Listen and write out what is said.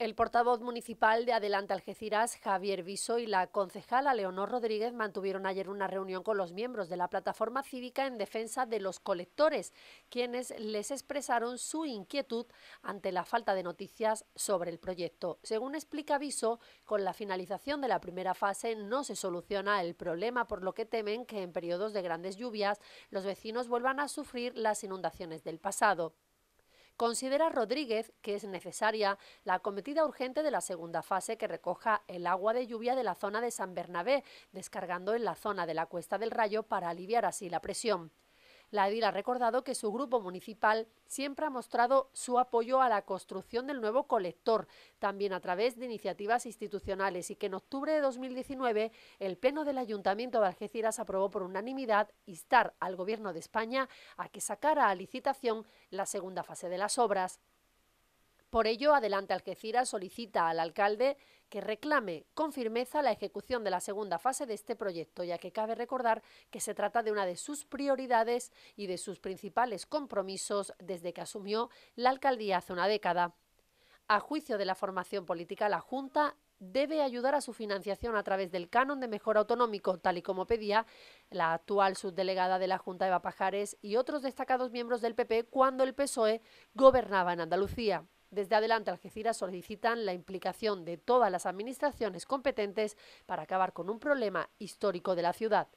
El portavoz municipal de Adelante Algeciras, Javier Viso, y la concejala Leonor Rodríguez mantuvieron ayer una reunión con los miembros de la plataforma cívica en defensa de los colectores, quienes les expresaron su inquietud ante la falta de noticias sobre el proyecto. Según explica Viso, con la finalización de la primera fase no se soluciona el problema, por lo que temen que en periodos de grandes lluvias los vecinos vuelvan a sufrir las inundaciones del pasado. Considera Rodríguez que es necesaria la cometida urgente de la segunda fase que recoja el agua de lluvia de la zona de San Bernabé, descargando en la zona de la Cuesta del Rayo para aliviar así la presión. La edil ha recordado que su grupo municipal siempre ha mostrado su apoyo a la construcción del nuevo colector, también a través de iniciativas institucionales, y que en octubre de 2019 el Pleno del Ayuntamiento de Algeciras aprobó por unanimidad instar al Gobierno de España a que sacara a licitación la segunda fase de las obras. Por ello, Adelante Algeciras solicita al alcalde que reclame con firmeza la ejecución de la segunda fase de este proyecto, ya que cabe recordar que se trata de una de sus prioridades y de sus principales compromisos desde que asumió la alcaldía hace una década. A juicio de la formación política, la Junta debe ayudar a su financiación a través del canon de mejora autonómico, tal y como pedía la actual subdelegada de la Junta Eva Pajares y otros destacados miembros del PP cuando el PSOE gobernaba en Andalucía. Desde Adelante Algeciras solicitan la implicación de todas las administraciones competentes para acabar con un problema histórico de la ciudad.